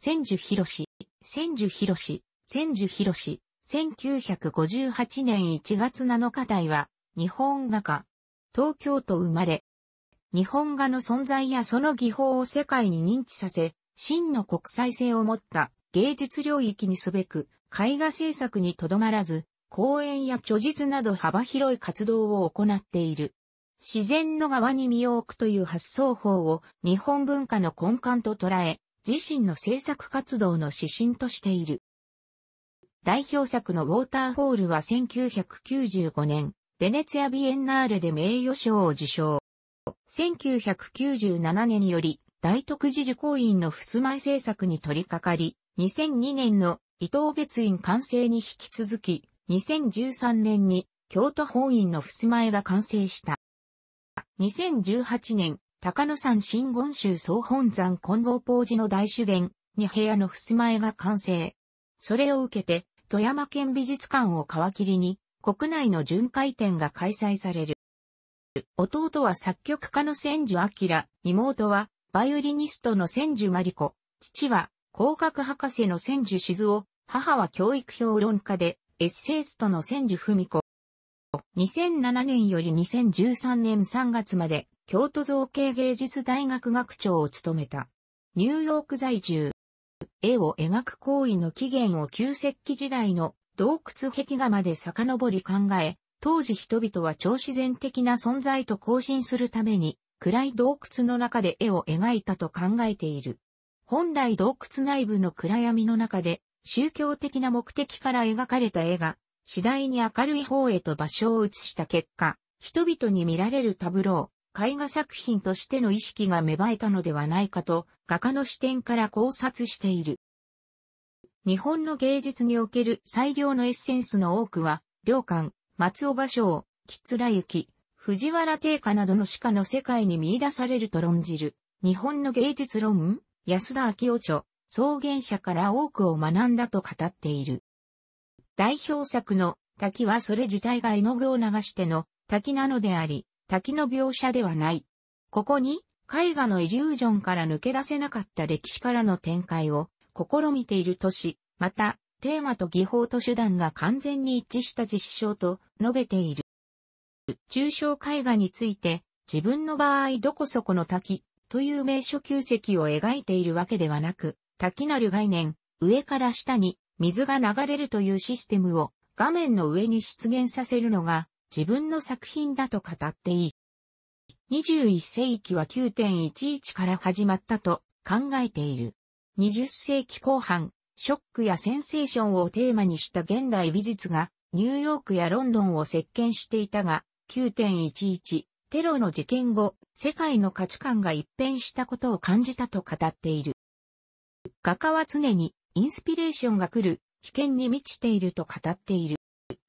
千住博士、千住博士、千住博士、1958年1月7日台は、日本画家、東京都生まれ、日本画の存在やその技法を世界に認知させ、真の国際性を持った芸術領域にすべく、絵画制作にとどまらず、公演や著述など幅広い活動を行っている。自然の側に身を置くという発想法を日本文化の根幹と捉え、自身の制作活動の指針としている。代表作のウォーターホールは1995年、ベネツィア・ビエンナーレで名誉賞を受賞。1997年により、大徳寺受講院の襖絵制作に取り掛かり、2002年の伊藤別院完成に引き続き、2013年に京都本院の襖絵が完成した。2018年、高野山新言宗総本山金剛法寺の大主殿に部屋の襖絵が完成。それを受けて、富山県美術館を皮切りに、国内の巡回展が開催される。弟は作曲家の千住明、妹はバイオリニストの千住真理子、父は工学博士の千住静夫、母は教育評論家でエッセイストの千住文子。2007年より2013年3月まで京都造形芸術大学学長を務めた。ニューヨーク在住。絵を描く行為の起源を旧石器時代の洞窟壁画まで遡り考え、当時人々は超自然的な存在と交信するために、暗い洞窟の中で絵を描いたと考えている。本来洞窟内部の暗闇の中で、宗教的な目的から描かれた絵が、次第に明るい方へと場所を移した結果、人々に見られるタブロー、絵画作品としての意識が芽生えたのではないかと、画家の視点から考察している。日本の芸術における最良のエッセンスの多くは、良寛、松尾芭蕉、吉良幸、藤原定家などの歯科の世界に見出されると論じる、日本の芸術論安田明夫著、草原者から多くを学んだと語っている。代表作の滝はそれ自体が絵の具を流しての滝なのであり、滝の描写ではない。ここに、絵画のイリュージョンから抜け出せなかった歴史からの展開を試みているとし、また、テーマと技法と手段が完全に一致した実証と述べている。抽象絵画について、自分の場合どこそこの滝という名所旧跡を描いているわけではなく、滝なる概念、上から下に水が流れるというシステムを画面の上に出現させるのが自分の作品だと語っていい。21世紀は9.11から始まったと考えている。20世紀後半、ショックやセンセーションをテーマにした現代美術がニューヨークやロンドンを席巻していたが、9.11、テロの事件後、世界の価値観が一変したことを感じたと語っている。画家は常にインスピレーションが来る、危険に満ちていると語っている。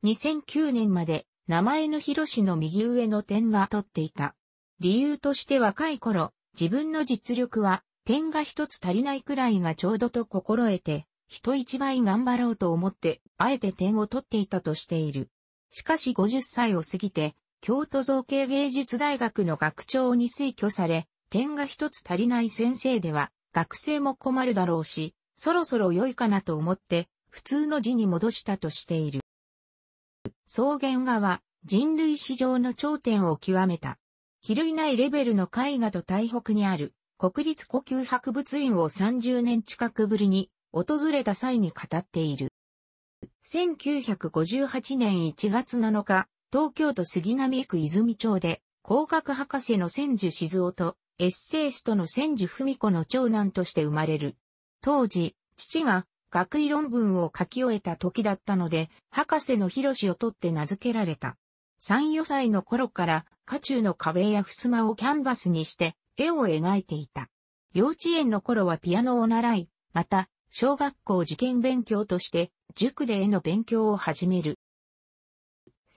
2009年まで名前の広氏の右上の点は取っていた。理由として若い頃、自分の実力は点が一つ足りないくらいがちょうどと心得て、人一倍頑張ろうと思って、あえて点を取っていたとしている。しかし50歳を過ぎて、京都造形芸術大学の学長に推挙され、点が一つ足りない先生では、学生も困るだろうし、そろそろ良いかなと思って、普通の字に戻したとしている。草原画は人類史上の頂点を極めた。比類ないレベルの絵画と台北にある国立呼吸博物院を30年近くぶりに訪れた際に語っている。1958年1月7日、東京都杉並区泉町で工学博士の千住静夫とエッセイストの千住文子の長男として生まれる。当時、父が学位論文を書き終えた時だったので、博士の広氏を取って名付けられた。三四歳の頃から、家中の壁や襖をキャンバスにして、絵を描いていた。幼稚園の頃はピアノを習い、また、小学校受験勉強として、塾で絵の勉強を始める。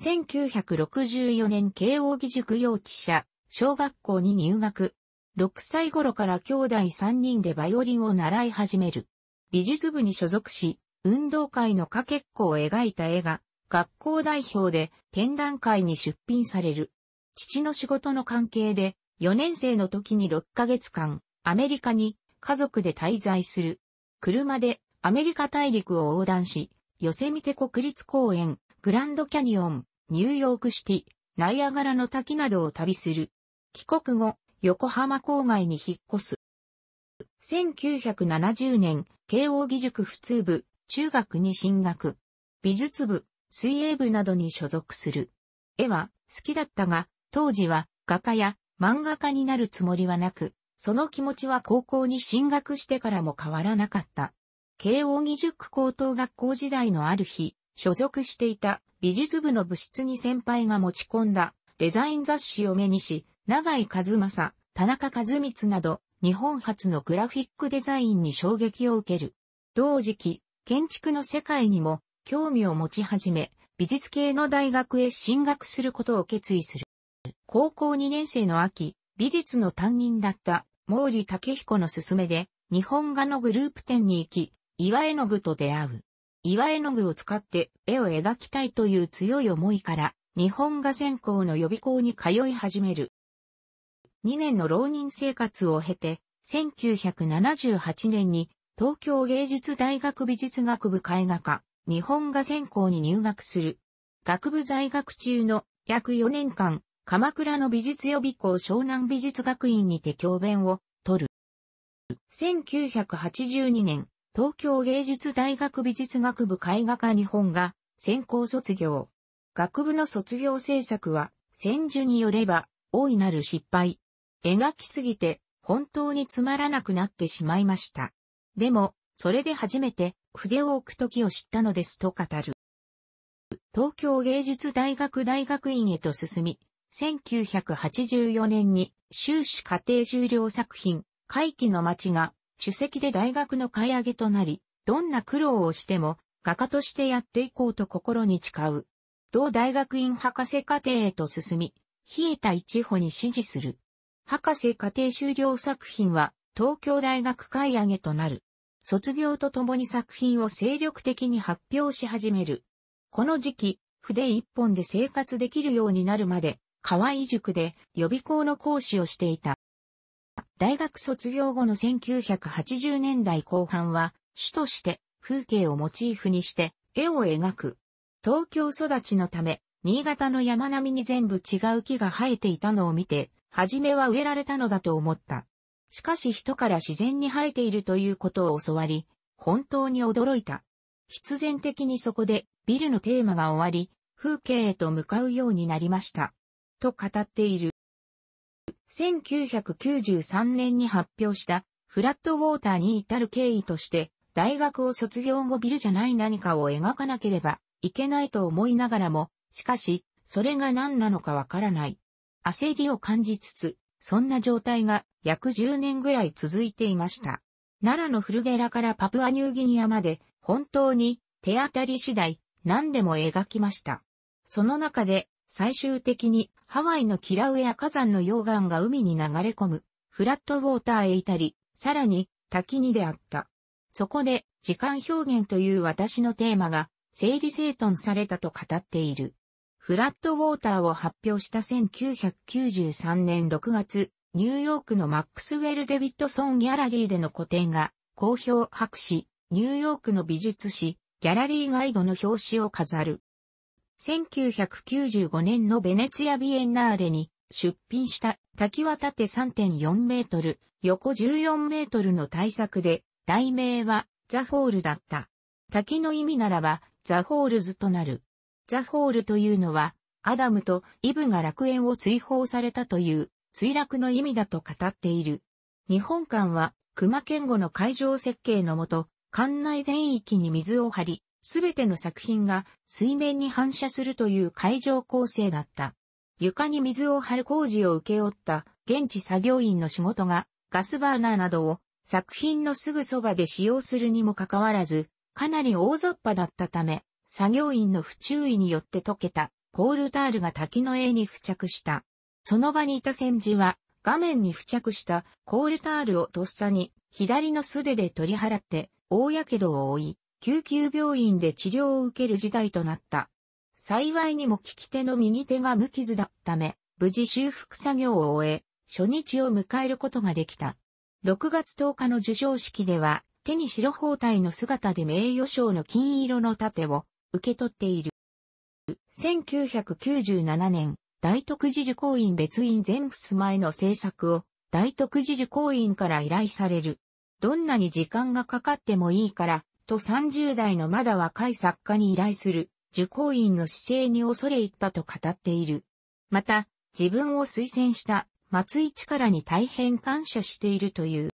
1964年慶応義塾幼稚舎、小学校に入学。6歳頃から兄弟3人でバイオリンを習い始める。美術部に所属し、運動会のかけっこを描いた絵が、学校代表で展覧会に出品される。父の仕事の関係で、4年生の時に6ヶ月間、アメリカに家族で滞在する。車でアメリカ大陸を横断し、ヨセミテ国立公園、グランドキャニオン、ニューヨークシティ、ナイアガラの滝などを旅する。帰国後、横浜郊外に引っ越す。1970年、慶応義塾普通部、中学に進学。美術部、水泳部などに所属する。絵は好きだったが、当時は画家や漫画家になるつもりはなく、その気持ちは高校に進学してからも変わらなかった。慶応義塾高等学校時代のある日、所属していた美術部の部室に先輩が持ち込んだデザイン雑誌を目にし、長井和正、田中和光など日本初のグラフィックデザインに衝撃を受ける。同時期、建築の世界にも興味を持ち始め、美術系の大学へ進学することを決意する。高校2年生の秋、美術の担任だった毛利武彦の勧めで、日本画のグループ展に行き、岩絵の具と出会う。岩絵の具を使って絵を描きたいという強い思いから、日本画専攻の予備校に通い始める。2年の浪人生活を経て、1978年に東京芸術大学美術学部絵画科、日本画専攻に入学する。学部在学中の約4年間、鎌倉の美術予備校湘南美術学院にて教鞭を取る。1982年、東京芸術大学美術学部絵画科日本画専攻卒業。学部の卒業制作は、千住によれば、大いなる失敗、描きすぎて本当につまらなくなってしまいました。でも、それで初めて筆を置く時を知ったのですと語る。東京芸術大学大学院へと進み、1984年に修士課程終了作品、回帰の街が主席で大学の買い上げとなり、どんな苦労をしても画家としてやっていこうと心に誓う。同大学院博士課程へと進み、冷えた一歩に支持する。博士課程修了作品は東京大学買い上げとなる。卒業とともに作品を精力的に発表し始める。この時期、筆一本で生活できるようになるまで、河合塾で予備校の講師をしていた。大学卒業後の1980年代後半は、主として風景をモチーフにして絵を描く。東京育ちのため、新潟の山並みに全部違う木が生えていたのを見て、初めは植えられたのだと思った。しかし人から自然に生えているということを教わり、本当に驚いた。必然的にそこでビルのテーマが終わり、風景へと向かうようになりました。と語っている。1993年に発表したフラットウォーターに至る経緯として、大学を卒業後ビルじゃない何かを描かなければいけないと思いながらも、しかし、それが何なのかわからない。焦りを感じつつ、そんな状態が約10年ぐらい続いていました。奈良の古寺からパプアニューギニアまで、本当に手当たり次第何でも描きました。その中で最終的にハワイのキラウエア火山の溶岩が海に流れ込むフラットウォーターへ至り、さらに滝に出会った。そこで時間表現という私のテーマが整理整頓されたと語っている。フラットウォーターを発表した1993年6月、ニューヨークのマックスウェル・デビッドソン・ギャラリーでの個展が好評博士、ニューヨークの美術誌、ギャラリーガイドの表紙を飾る。1995年のベネツィア・ビエンナーレに出品した滝は縦3.4メートル、横14メートルの大作で、題名はザ・ホールだった。滝の意味ならばザ・ホールズとなる。ザ・ホールというのは、アダムとイブが楽園を追放されたという墜落の意味だと語っている。日本館は熊健吾の会場設計のもと、館内全域に水を張り、すべての作品が水面に反射するという会場構成だった。床に水を張る工事を請け負った現地作業員の仕事がガスバーナーなどを作品のすぐそばで使用するにもかかわらず、かなり大雑把だったため、作業員の不注意によって溶けたコールタールが滝の絵に付着した。その場にいた戦時は画面に付着したコールタールをとっさに左の素手で取り払って大火傷を負い、救急病院で治療を受ける事態となった。幸いにも利き手の右手が無傷だったため、無事修復作業を終え、初日を迎えることができた。6月10日の授賞式では、手に白包帯の姿で名誉賞の金色の盾を受け取っている。1997年、大徳寺受講院別院全部住まいの制作を、大徳寺受講院から依頼される。どんなに時間がかかってもいいから、と30代のまだ若い作家に依頼する、受講院の姿勢に恐れ入ったと語っている。また、自分を推薦した松井力に大変感謝しているという。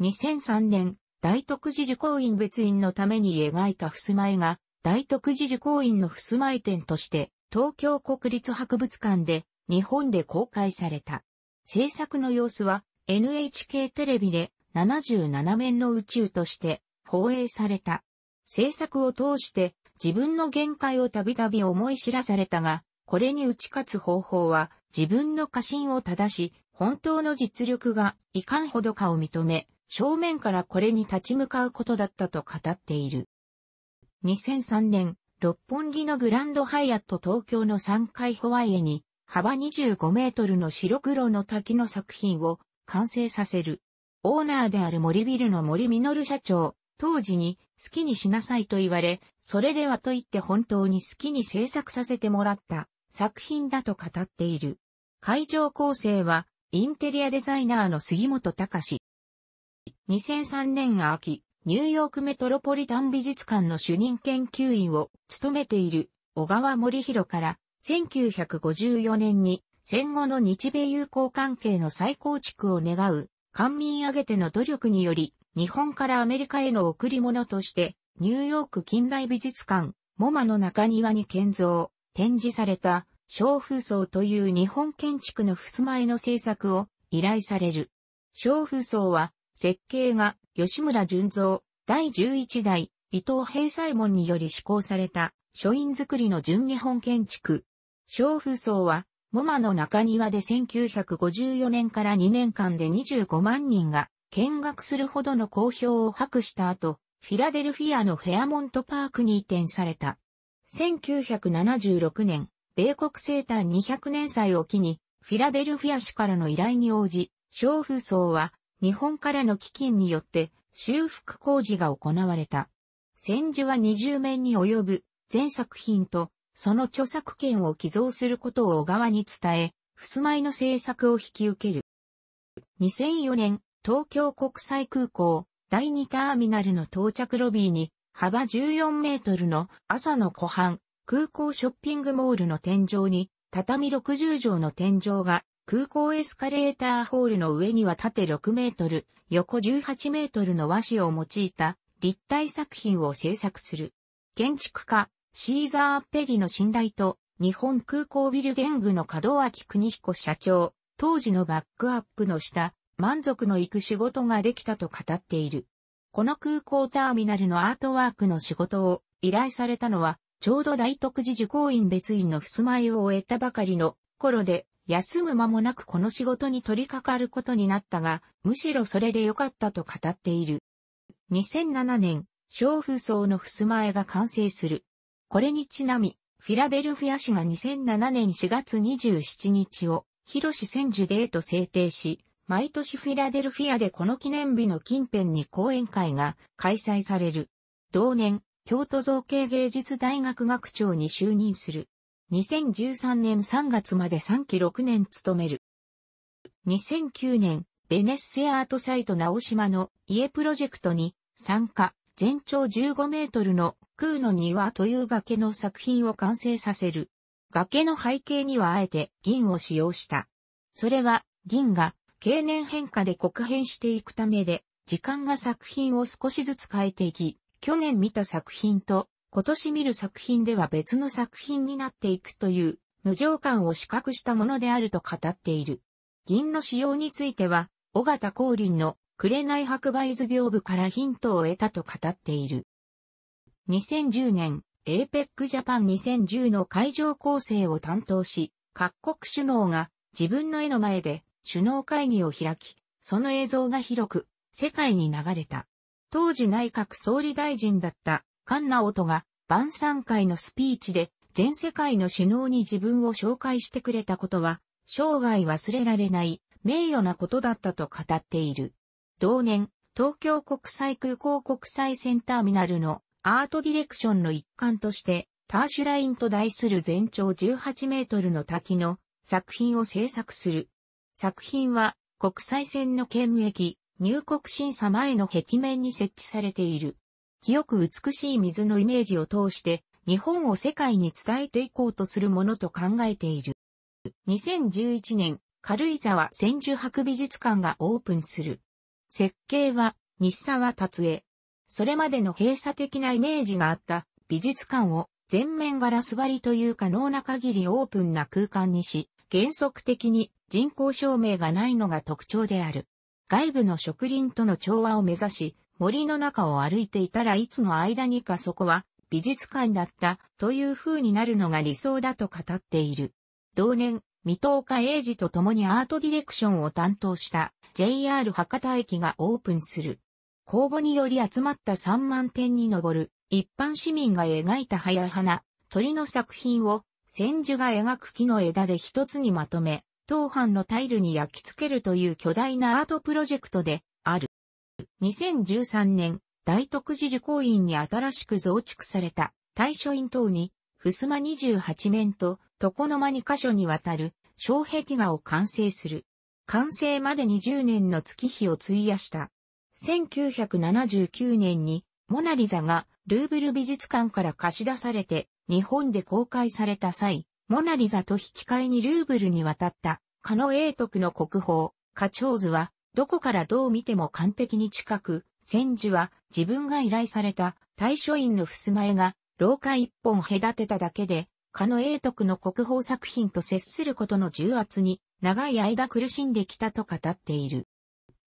2003年、大徳寺受公院別院のために描いた襖絵が、大徳寺受公院の襖絵展として、東京国立博物館で、日本で公開された。制作の様子は、NHK テレビで77面の宇宙として放映された。制作を通して自分の限界をたびたび思い知らされたが、これに打ち勝つ方法は自分の過信を正し、本当の実力がいかんほどかを認め、正面からこれに立ち向かうことだったと語っている。2003年、六本木のグランドハイアット東京の3階ホワイエに、幅25メートルの白黒の滝の作品を完成させる。オーナーである森ビルの森実社長、当時に好きにしなさいと言われ、それではと言って本当に好きに制作させてもらった作品だと語っている。会場構成はインテリアデザイナーの杉本隆2003年秋、ニューヨークメトロポリタン美術館の主任研究員を務めている小川森弘から、1954年に戦後の日米友好関係の再構築を願う、官民挙げての努力により、日本からアメリカへの贈り物として、ニューヨーク近代美術館、モマの中庭に建造、展示された、小風荘という日本建築の襖絵の制作を依頼される。小風荘は設計が吉村純造、第11代、伊藤平左衛門により施行された、書院作りの純日本建築。小風荘は、モマの中庭で1954年から2年間で25万人が見学するほどの好評を博した後、フィラデルフィアのフェアモントパークに移転された。1976年、米国生誕200年祭を機に、フィラデルフィア市からの依頼に応じ、小風荘は日本からの基金によって修復工事が行われた。千住は20面に及ぶ全作品とその著作権を寄贈することを小川に伝え、襖いの制作を引き受ける。2004年、東京国際空港第2ターミナルの到着ロビーに幅14メートルの朝の湖畔空港ショッピングモールの天井に畳60畳の天井が空港エスカレーターホールの上には縦6メートル、横18メートルの和紙を用いた立体作品を制作する。建築家、シーザー・ペリの信頼と、日本空港ビルデングの門脇邦彦社長、当時のバックアップの下、満足のいく仕事ができたと語っている。この空港ターミナルのアートワークの仕事を依頼されたのは、ちょうど大徳寺受講院別院の襖絵を終えたばかりの頃で、休む間もなくこの仕事に取り掛かることになったが、むしろそれで良かったと語っている。2007年、小風層の襖絵が完成する。これにちなみ、フィラデルフィア市が2007年4月27日を、広市千樹デーと制定し、毎年フィラデルフィアでこの記念日の近辺に講演会が開催される。同年、京都造形芸術大学学長に就任する。2013年3月まで3期6年務める。2009年、ベネッセアートサイト直島の家プロジェクトに参加、全長15メートルの空の庭という崖の作品を完成させる。崖の背景にはあえて銀を使用した。それは銀が経年変化で黒変していくためで、時間が作品を少しずつ変えていき、去年見た作品と今年見る作品では別の作品になっていくという無常感を視覚したものであると語っている。銀の使用については、尾形光林の紅白梅図屏風からヒントを得たと語っている。2010年、APEC Japan 2010の会場構成を担当し、各国首脳が自分の絵の前で首脳会議を開き、その映像が広く世界に流れた。当時内閣総理大臣だったカンナオトが晩餐会のスピーチで全世界の首脳に自分を紹介してくれたことは生涯忘れられない名誉なことだったと語っている。同年、東京国際空港国際線ターミナルのアートディレクションの一環としてターシュラインと題する全長18メートルの滝の作品を制作する。作品は国際線の検疫、入国審査前の壁面に設置されている。清く美しい水のイメージを通して、日本を世界に伝えていこうとするものと考えている。2011年、軽井沢千住博美術館がオープンする。設計は、西沢達江。それまでの閉鎖的なイメージがあった美術館を全面ガラス張りという可能な限りオープンな空間にし、原則的に人工照明がないのが特徴である。外部の植林との調和を目指し、森の中を歩いていたらいつの間にかそこは美術館だったという風になるのが理想だと語っている。同年、水戸岡英二と共にアートディレクションを担当した JR 博多駅がオープンする。公募により集まった3万点に上る一般市民が描いた早い花、鳥の作品を千住が描く木の枝で一つにまとめ、当藩のタイルに焼き付けるという巨大なアートプロジェクトである。2013年、大徳寺受講院に新しく増築された大書院等に、襖28面と床の間2箇所にわたる障壁画を完成する。完成まで20年の月日を費やした。1979年にモナリザがルーブル美術館から貸し出されて日本で公開された際、モナリザと引き換えにルーブルに渡ったカノ英徳の国宝、ョ鳥図はどこからどう見ても完璧に近く、千住は自分が依頼された対書院の襖絵が廊下一本隔てただけで、かの英徳の国宝作品と接することの重圧に長い間苦しんできたと語っている。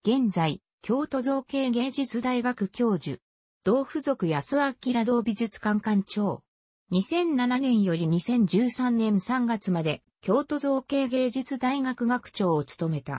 現在、京都造形芸術大学教授、同付属安明道美術館館長。2007年より2013年3月まで京都造形芸術大学学長を務めた。